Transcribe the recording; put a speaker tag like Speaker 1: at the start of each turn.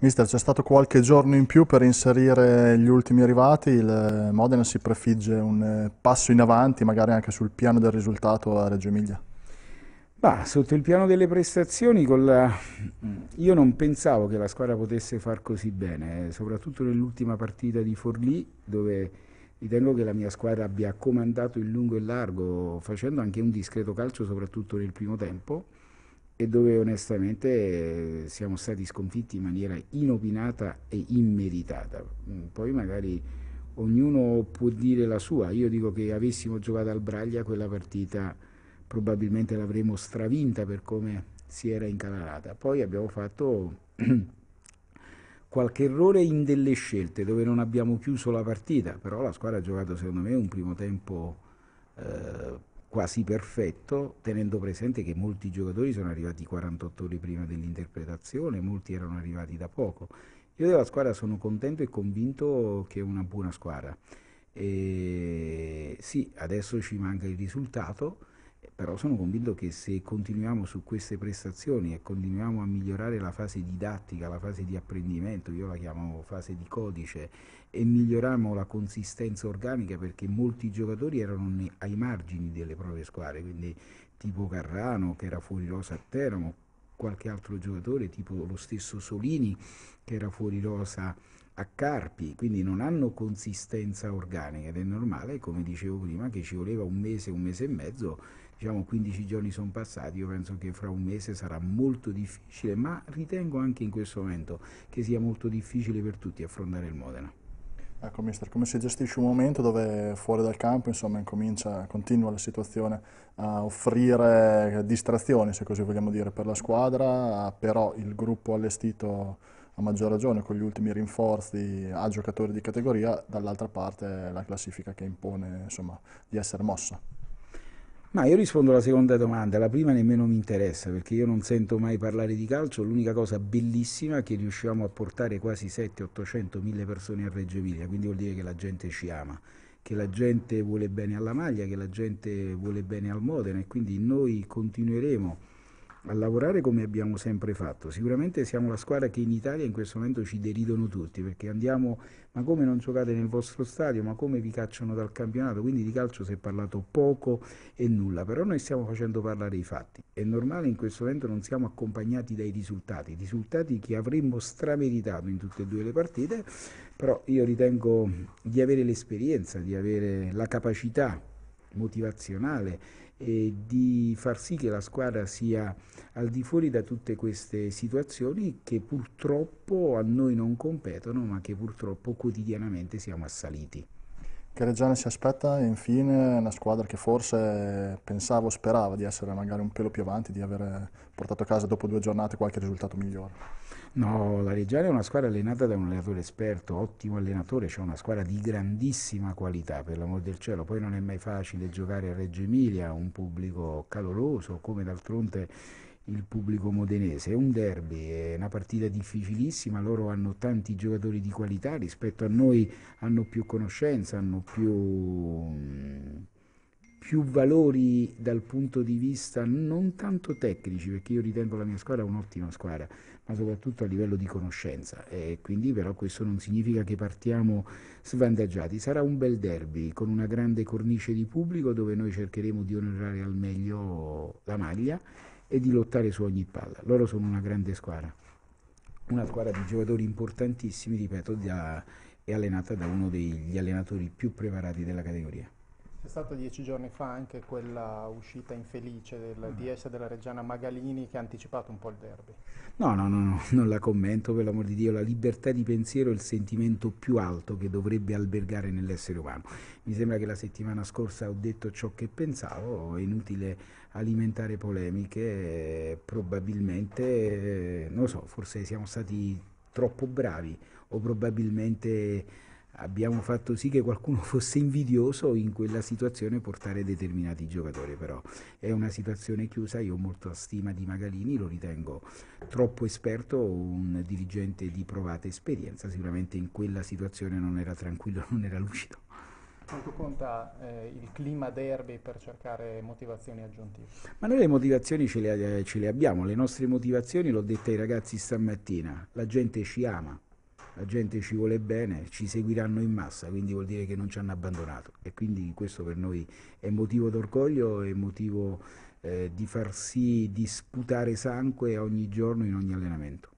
Speaker 1: Mister, c'è stato qualche giorno in più per inserire gli ultimi arrivati, il eh, Modena si prefigge un eh, passo in avanti magari anche sul piano del risultato a
Speaker 2: Reggio Emilia? Bah, sotto il piano delle prestazioni, la... Mm, io non pensavo che la squadra potesse far così bene, soprattutto nell'ultima partita di Forlì, dove ritengo che la mia squadra abbia comandato il lungo e il largo, facendo anche un discreto calcio, soprattutto nel primo tempo e dove onestamente eh, siamo stati sconfitti in maniera inopinata e immeritata. Mm, poi magari ognuno può dire la sua, io dico che avessimo giocato al Braglia quella partita probabilmente l'avremmo stravinta per come si era incanalata. Poi abbiamo fatto qualche errore in delle scelte dove non abbiamo chiuso la partita, però la squadra ha giocato secondo me un primo tempo eh, quasi perfetto, tenendo presente che molti giocatori sono arrivati 48 ore prima dell'interpretazione, molti erano arrivati da poco. Io della squadra sono contento e convinto che è una buona squadra. E sì, adesso ci manca il risultato però sono convinto che se continuiamo su queste prestazioni e continuiamo a migliorare la fase didattica, la fase di apprendimento, io la chiamo fase di codice, e miglioriamo la consistenza organica perché molti giocatori erano ai margini delle proprie squadre, quindi tipo Carrano che era fuori rosa a Teramo, qualche altro giocatore, tipo lo stesso Solini che era fuori rosa a Carpi, quindi non hanno consistenza organica ed è normale, come dicevo prima, che ci voleva un mese, un mese e mezzo, diciamo 15 giorni sono passati, io penso che fra un mese sarà molto difficile, ma ritengo anche in questo momento che sia molto difficile per tutti affrontare il Modena. Ecco, mister, come
Speaker 1: si gestisce un momento dove fuori dal campo insomma, incomincia, continua la situazione a offrire distrazioni, se così vogliamo dire, per la squadra, però il gruppo allestito a maggior ragione con gli ultimi rinforzi a giocatori di categoria, dall'altra parte la classifica che impone insomma, di essere mossa.
Speaker 2: Ma io rispondo alla seconda domanda, la prima nemmeno mi interessa perché io non sento mai parlare di calcio, l'unica cosa bellissima è che riusciamo a portare quasi 7, 800, mila persone a Reggio Emilia, quindi vuol dire che la gente ci ama, che la gente vuole bene alla maglia, che la gente vuole bene al Modena e quindi noi continueremo a lavorare come abbiamo sempre fatto. Sicuramente siamo la squadra che in Italia in questo momento ci deridono tutti perché andiamo, ma come non giocate nel vostro stadio, ma come vi cacciano dal campionato, quindi di calcio si è parlato poco e nulla, però noi stiamo facendo parlare i fatti. È normale in questo momento non siamo accompagnati dai risultati, risultati che avremmo strameritato in tutte e due le partite, però io ritengo di avere l'esperienza, di avere la capacità motivazionale e di far sì che la squadra sia al di fuori da tutte queste situazioni che purtroppo a noi non competono ma che purtroppo quotidianamente siamo assaliti che
Speaker 1: Reggiane si aspetta e infine una squadra che forse pensavo, sperava di essere magari un pelo più avanti, di aver portato a casa dopo due giornate qualche risultato migliore.
Speaker 2: No, la Reggiane è una squadra allenata da un allenatore esperto, ottimo allenatore, c'è cioè una squadra di grandissima qualità, per l'amor del cielo. Poi non è mai facile giocare a Reggio Emilia, un pubblico caloroso, come d'altronde il pubblico modenese. È un derby, è una partita difficilissima, loro hanno tanti giocatori di qualità, rispetto a noi hanno più conoscenza, hanno più, mm, più valori dal punto di vista non tanto tecnici, perché io ritengo la mia squadra un'ottima squadra, ma soprattutto a livello di conoscenza. E quindi però questo non significa che partiamo svantaggiati. Sarà un bel derby con una grande cornice di pubblico dove noi cercheremo di onorare al meglio la maglia e di lottare su ogni palla. Loro sono una grande squadra, una squadra di giocatori importantissimi, ripeto, da, è allenata da uno degli allenatori più preparati della categoria.
Speaker 1: C'è stata dieci giorni fa anche quella uscita infelice del mm. DS della Reggiana Magalini che ha anticipato un po' il derby.
Speaker 2: No, no, no, no, non la commento, per l'amor di Dio, la libertà di pensiero è il sentimento più alto che dovrebbe albergare nell'essere umano. Mi sembra che la settimana scorsa ho detto ciò che pensavo, è inutile alimentare polemiche, probabilmente, non lo so, forse siamo stati troppo bravi o probabilmente abbiamo fatto sì che qualcuno fosse invidioso in quella situazione portare determinati giocatori, però è una situazione chiusa, io ho molta stima di Magalini, lo ritengo troppo esperto, un dirigente di provata esperienza, sicuramente in quella situazione non era tranquillo, non era lucido.
Speaker 1: Quanto conta eh, il clima derby per cercare motivazioni aggiuntive?
Speaker 2: Ma noi le motivazioni ce le, eh, ce le abbiamo, le nostre motivazioni l'ho detta ai ragazzi stamattina, la gente ci ama, la gente ci vuole bene, ci seguiranno in massa, quindi vuol dire che non ci hanno abbandonato e quindi questo per noi è motivo d'orgoglio, è motivo eh, di farsi disputare sangue ogni giorno in ogni allenamento.